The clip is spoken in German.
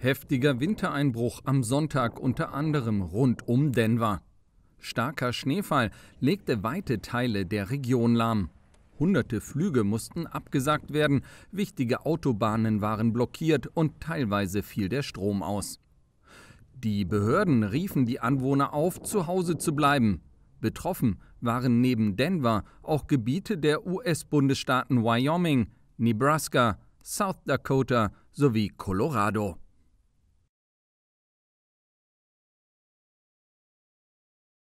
Heftiger Wintereinbruch am Sonntag unter anderem rund um Denver. Starker Schneefall legte weite Teile der Region lahm. Hunderte Flüge mussten abgesagt werden, wichtige Autobahnen waren blockiert und teilweise fiel der Strom aus. Die Behörden riefen die Anwohner auf, zu Hause zu bleiben. Betroffen waren neben Denver auch Gebiete der US-Bundesstaaten Wyoming, Nebraska, South Dakota sowie Colorado.